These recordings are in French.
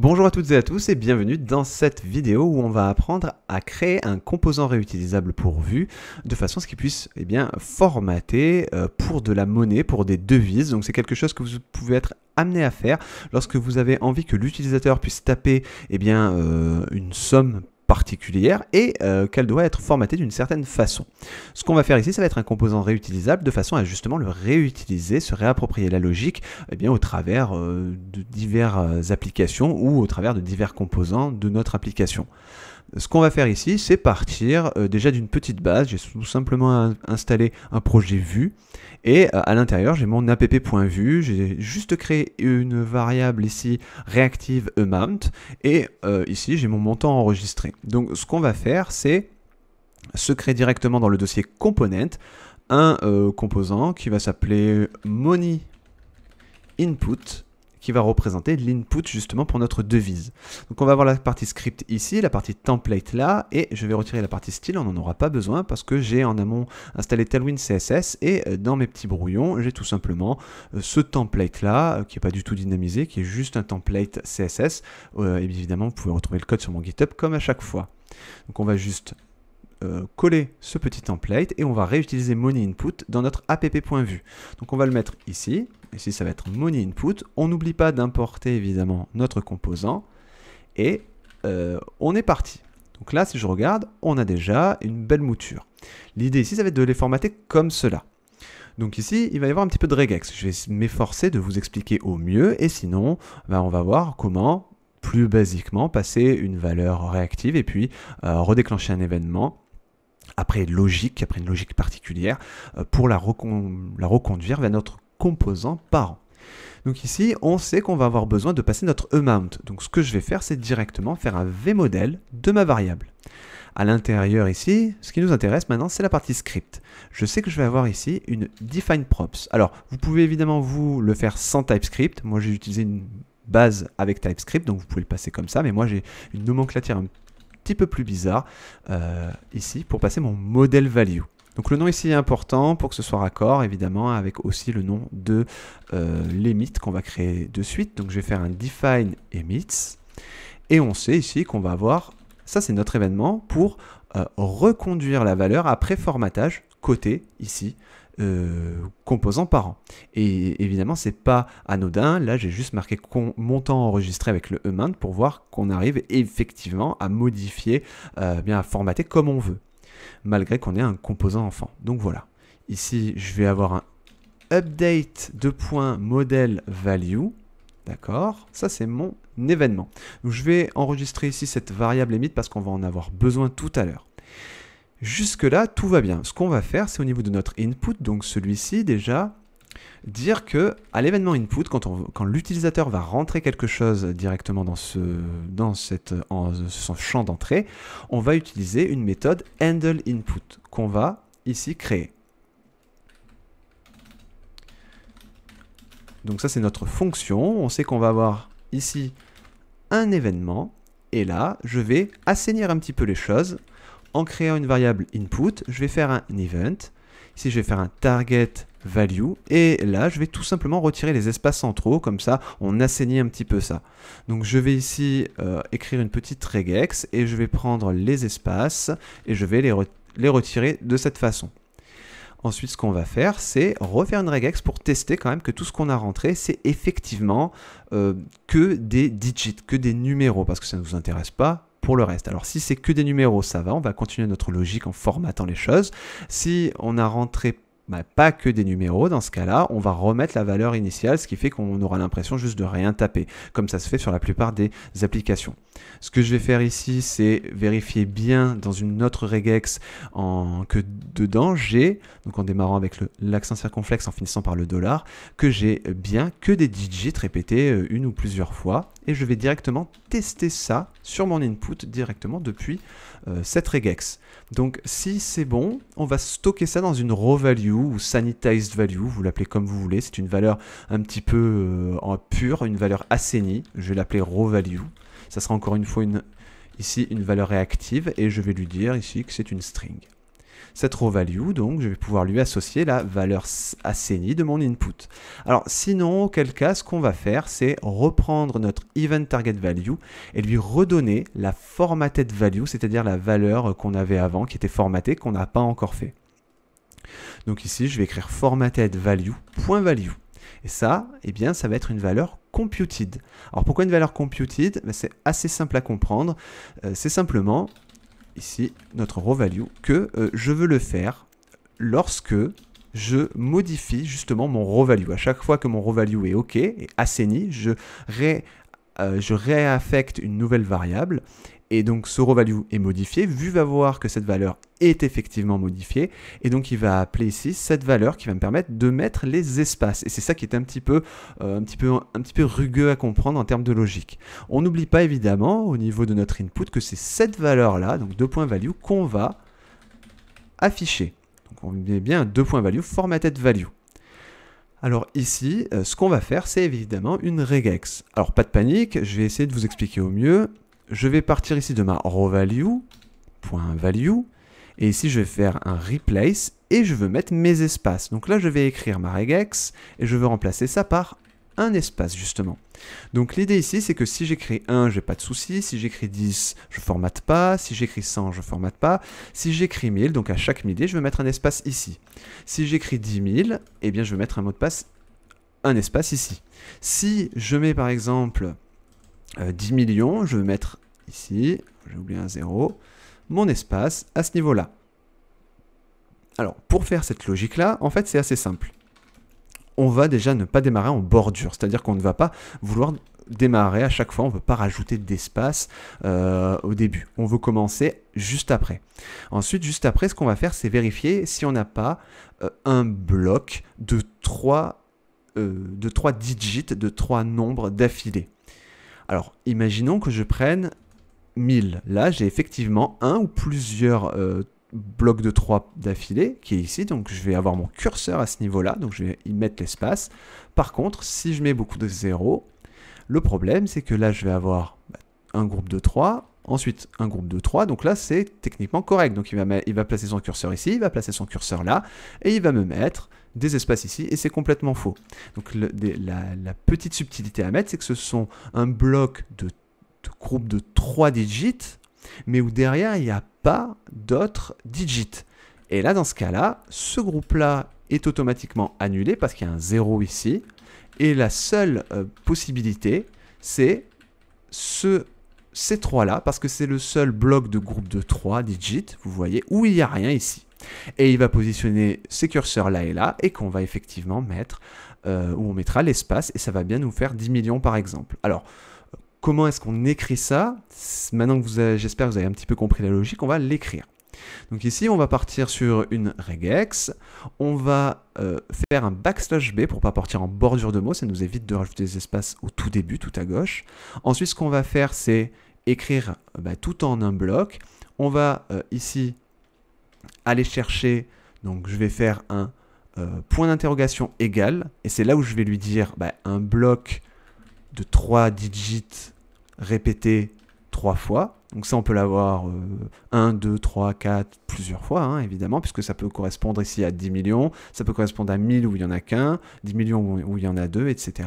Bonjour à toutes et à tous et bienvenue dans cette vidéo où on va apprendre à créer un composant réutilisable pour Vue de façon à ce qu'il puisse eh bien, formater euh, pour de la monnaie, pour des devises. Donc c'est quelque chose que vous pouvez être amené à faire lorsque vous avez envie que l'utilisateur puisse taper eh bien, euh, une somme particulière et euh, qu'elle doit être formatée d'une certaine façon. Ce qu'on va faire ici, ça va être un composant réutilisable de façon à justement le réutiliser, se réapproprier la logique et eh bien, au travers euh, de diverses euh, applications ou au travers de divers composants de notre application ce qu'on va faire ici, c'est partir euh, déjà d'une petite base. J'ai tout simplement installé un projet vue et euh, à l'intérieur, j'ai mon app.vue. J'ai juste créé une variable ici reactive amount et euh, ici, j'ai mon montant enregistré. Donc, ce qu'on va faire, c'est se créer directement dans le dossier component un composant qui va s'appeler money input qui va représenter l'input justement pour notre devise. Donc on va avoir la partie script ici, la partie template là, et je vais retirer la partie style, on n'en aura pas besoin parce que j'ai en amont installé Tailwind CSS et euh, dans mes petits brouillons, j'ai tout simplement euh, ce template là, euh, qui n'est pas du tout dynamisé, qui est juste un template CSS, et évidemment vous pouvez retrouver le code sur mon GitHub comme à chaque fois. Donc on va juste euh, coller ce petit template et on va réutiliser Money Input dans notre app.vue. Donc on va le mettre ici. Ici, ça va être Money Input. On n'oublie pas d'importer évidemment notre composant. Et euh, on est parti. Donc là, si je regarde, on a déjà une belle mouture. L'idée ici, ça va être de les formater comme cela. Donc ici, il va y avoir un petit peu de regex. Je vais m'efforcer de vous expliquer au mieux, et sinon, ben, on va voir comment, plus basiquement, passer une valeur réactive et puis euh, redéclencher un événement après logique, après une logique particulière, euh, pour la, reconduire vers notre composant parent. Donc ici, on sait qu'on va avoir besoin de passer notre amount. Donc ce que je vais faire, c'est directement faire un vmodel de ma variable. À l'intérieur ici, ce qui nous intéresse maintenant, c'est la partie script. Je sais que je vais avoir ici une define props. Alors, vous pouvez évidemment vous le faire sans TypeScript. Moi, j'ai utilisé une base avec TypeScript, donc vous pouvez le passer comme ça, mais moi j'ai une nomenclature un peu plus bizarre euh, ici pour passer mon modèle value. Donc le nom ici est important pour que ce soit raccord évidemment avec aussi le nom de euh, qu'on va créer de suite. Donc je vais faire un define emits et on sait ici qu'on va avoir, ça c'est notre événement, pour euh, reconduire la valeur après formatage côté ici Composant euh, composants par an. Et évidemment, c'est pas anodin. Là, j'ai juste marqué montant enregistré avec le emint pour voir qu'on arrive effectivement à modifier, euh, bien à formater comme on veut, malgré qu'on ait un composant enfant. Donc voilà. Ici, je vais avoir un update de point model value. D'accord Ça, c'est mon événement. je vais enregistrer ici cette variable limite parce qu'on va en avoir besoin tout à l'heure. Jusque-là, tout va bien. Ce qu'on va faire, c'est au niveau de notre input, donc celui-ci déjà, dire que à l'événement input, quand, l'utilisateur va rentrer quelque chose directement dans ce, dans cette, son champ d'entrée, on va utiliser une méthode handle input qu'on va ici créer. Donc ça c'est notre fonction, on sait qu'on va avoir ici un événement, et là je vais assainir un petit peu les choses en créant une variable input, je vais faire un event. Ici, je vais faire un target value. Et là, je vais tout simplement retirer les espaces centraux. Comme ça, on assainit un petit peu ça. Donc, je vais ici euh, écrire une petite regex et je vais prendre les espaces et je vais les, les retirer de cette façon. Ensuite, ce qu'on va faire, c'est refaire une regex pour tester quand même que tout ce qu'on a rentré, c'est effectivement euh, que des digits, que des numéros, parce que ça ne nous intéresse pas le reste. Alors si c'est que des numéros, ça va, on va continuer notre logique en formatant les choses. Si on a rentré bah, pas que des numéros. Dans ce cas-là, on va remettre la valeur initiale, ce qui fait qu'on aura l'impression juste de rien taper, comme ça se fait sur la plupart des applications. Ce que je vais faire ici, c'est vérifier bien dans une autre regex en, que dedans j'ai, donc en démarrant avec l'accent circonflexe en finissant par le dollar, que j'ai bien que des digits répétés euh, une ou plusieurs fois. Et je vais directement tester ça sur mon input directement depuis euh, cette regex. Donc si c'est bon, on va stocker ça dans une raw value ou sanitized value, vous l'appelez comme vous voulez, c'est une valeur un petit peu euh, pure, une valeur assainie, je vais l'appeler raw value. Ça sera encore une fois ici une valeur réactive et je vais lui dire ici que c'est une string. Cette raw value, donc, je vais pouvoir lui associer la valeur assainie de mon input. Alors sinon, auquel cas, ce qu'on va faire, c'est reprendre notre event target value et lui redonner la formatted value, c'est-à-dire la valeur qu'on avait avant, qui était formatée, qu'on n'a pas encore fait. Donc ici, je vais écrire formatted value.value. Et ça, eh bien, ça va être une valeur computed. Alors pourquoi une valeur computed ben, C'est assez simple à comprendre. Euh, c'est simplement ici notre revalue que euh, je veux le faire lorsque je modifie justement mon revalue value. À chaque fois que mon revalue est OK et assaini, je, ré, euh, je réaffecte une nouvelle variable et donc ce Revalue value est modifié, Vue va voir que cette valeur est effectivement modifiée, et donc il va appeler ici cette valeur qui va me permettre de mettre les espaces, et c'est ça qui est un petit, peu, euh, un, petit peu, un petit peu rugueux à comprendre en termes de logique. On n'oublie pas évidemment au niveau de notre input que c'est cette valeur-là, donc 2.value, qu'on va afficher. Donc on met bien 2.value, formatted value. Alors ici, euh, ce qu'on va faire, c'est évidemment une regex. Alors pas de panique, je vais essayer de vous expliquer au mieux je vais partir ici de ma raw value, value, et ici je vais faire un replace et je veux mettre mes espaces. Donc là je vais écrire ma regex et je veux remplacer ça par un espace justement. Donc l'idée ici c'est que si j'écris 1 j'ai pas de souci, si j'écris 10 je formate pas, si j'écris 100 je formate pas, si j'écris 1000 donc à chaque millier je vais mettre un espace ici. Si j'écris 10 000 eh bien je vais mettre un mot de passe un espace ici. Si je mets par exemple 10 euh, millions, je vais mettre ici, j'ai oublié un 0, mon espace à ce niveau-là. Alors, pour faire cette logique-là, en fait, c'est assez simple. On va déjà ne pas démarrer en bordure, c'est-à-dire qu'on ne va pas vouloir démarrer à chaque fois, on ne veut pas rajouter d'espace euh, au début. On veut commencer juste après. Ensuite, juste après, ce qu'on va faire, c'est vérifier si on n'a pas euh, un bloc de 3, de 3 digits, de 3 nombres d'affilés. Alors, imaginons que je prenne 1000. Là, j'ai effectivement un ou plusieurs euh, blocs de 3 d'affilée qui est ici. Donc, je vais avoir mon curseur à ce niveau-là. Donc, je vais y mettre l'espace. Par contre, si je mets beaucoup de zéros, le problème, c'est que là, je vais avoir bah, un groupe de 3, ensuite un groupe de 3. Donc là, c'est techniquement correct. Donc, il il va placer son curseur ici, il va placer son curseur là, et il va me mettre des espaces ici, et c'est complètement faux. Donc la, petite subtilité à mettre, c'est que ce sont un bloc de, groupe de 3 digits, mais où derrière, il n'y a pas d'autres digits. Et là, dans ce cas-là, ce groupe-là est automatiquement annulé parce qu'il y a un 0 ici. Et la seule euh, possibilité, c'est ce, ces trois-là, parce que c'est le seul bloc de groupe de 3 digits, vous voyez, où il n'y a rien ici. Et il va positionner ces curseurs là et là, et qu'on va effectivement mettre, euh, où on mettra l'espace, et ça va bien nous faire 10 millions par exemple. Alors, comment est-ce qu'on écrit ça Maintenant que j'espère que vous avez un petit peu compris la logique, on va l'écrire. Donc ici, on va partir sur une regex, on va euh, faire un backslash B pour pas partir en bordure de mots, ça nous évite de rajouter des espaces au tout début, tout à gauche. Ensuite, ce qu'on va faire, c'est écrire bah, tout en un bloc. On va euh, ici aller chercher, donc je vais faire un euh, point d'interrogation égal, et c'est là où je vais lui dire bah, un bloc de 3 digits répété 3 fois. Donc ça, on peut l'avoir 1, 2, 3, 4, plusieurs fois, hein, évidemment, puisque ça peut correspondre ici à 10 millions, ça peut correspondre à 1000 où il n'y en a qu'un, 10 millions où il y en a deux, etc.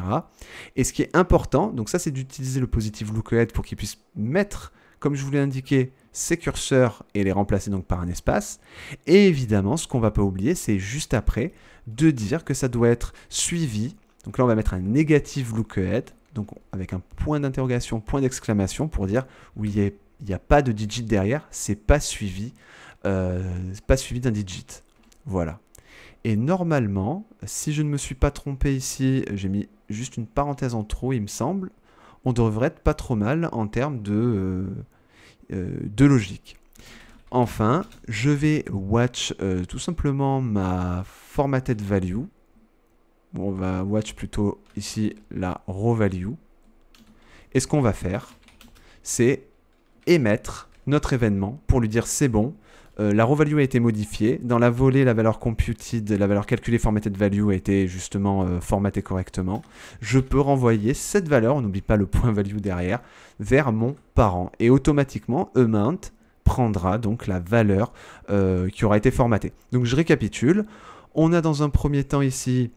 Et ce qui est important, donc ça, c'est d'utiliser le positive lookalike pour qu'il puisse mettre, comme je vous l'ai indiqué, ces curseurs et les remplacer donc par un espace. Et évidemment, ce qu'on va pas oublier, c'est juste après de dire que ça doit être suivi. Donc là, on va mettre un look ahead donc avec un point d'interrogation, point d'exclamation pour dire où il n'y a, pas de digit derrière, c'est pas suivi, euh, pas suivi d'un digit. Voilà. Et normalement, si je ne me suis pas trompé ici, j'ai mis juste une parenthèse en trop, il me semble, on devrait être pas trop mal en termes de, euh, euh, de logique. Enfin, je vais watch euh, tout simplement ma formatted value. on va watch plutôt ici la raw value. Et ce qu'on va faire, c'est émettre notre événement pour lui dire c'est bon, euh, la row value a été modifiée. Dans la volée, la valeur computed, la valeur calculée formatted value a été justement euh, formatée correctement. Je peux renvoyer cette valeur, on n'oublie pas le point value derrière, vers mon parent. Et automatiquement, eMint prendra donc la valeur euh, qui aura été formatée. Donc je récapitule. On a dans un premier temps ici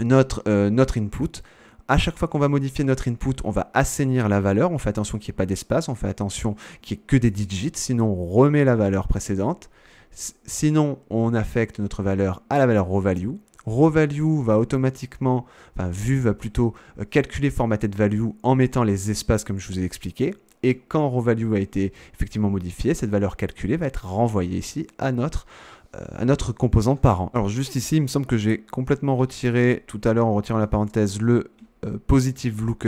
notre input à chaque fois qu'on va modifier notre input, on va assainir la valeur. On fait attention qu'il n'y ait pas d'espace. On fait attention qu'il n'y ait que des digits. Sinon, on remet la valeur précédente. Sinon, on affecte notre valeur à la valeur revalue. Revalue va automatiquement, enfin Vue va plutôt euh, calculer de value en mettant les espaces comme je vous ai expliqué. Et quand revalue a été effectivement modifié, cette valeur calculée va être renvoyée ici à notre euh, à notre composant parent. Alors juste ici, il me semble que j'ai complètement retiré tout à l'heure en retirant la parenthèse le euh, positive Look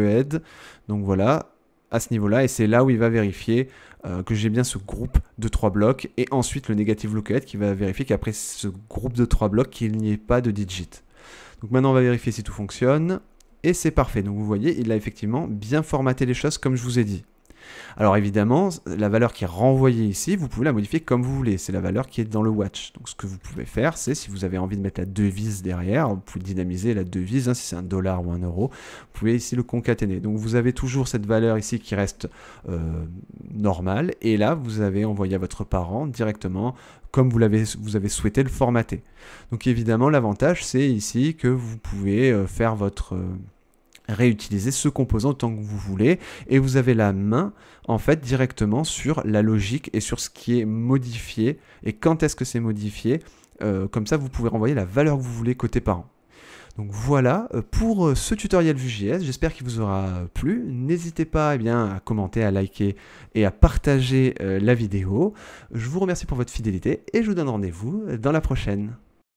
Donc voilà, à ce niveau-là, et c'est là où il va vérifier euh, que j'ai bien ce groupe de trois blocs, et ensuite le négatif Look Ahead qui va vérifier qu'après ce groupe de trois blocs, qu'il n'y ait pas de digit. Donc maintenant, on va vérifier si tout fonctionne, et c'est parfait. Donc vous voyez, il a effectivement bien formaté les choses comme je vous ai dit. Alors évidemment, la valeur qui est renvoyée ici, vous pouvez la modifier comme vous voulez. C'est la valeur qui est dans le watch. Donc ce que vous pouvez faire, c'est si vous avez envie de mettre la devise derrière, vous pouvez dynamiser la devise, hein, si c'est un dollar ou un euro, vous pouvez ici le concaténer. Donc vous avez toujours cette valeur ici qui reste euh, normale. Et là, vous avez envoyé à votre parent directement comme vous, l'avez, vous avez souhaité le formater. Donc évidemment, l'avantage, c'est ici que vous pouvez euh, faire votre... Euh, réutiliser ce composant autant que vous voulez et vous avez la main en fait directement sur la logique et sur ce qui est modifié et quand est-ce que c'est modifié. Euh, comme ça, vous pouvez renvoyer la valeur que vous voulez côté parent. Donc voilà euh, pour euh, ce tutoriel Vue.js, j'espère qu'il vous aura plu. N'hésitez pas eh bien, à commenter, à liker et à partager la vidéo. Je vous remercie pour votre fidélité et je vous donne rendez-vous dans la prochaine.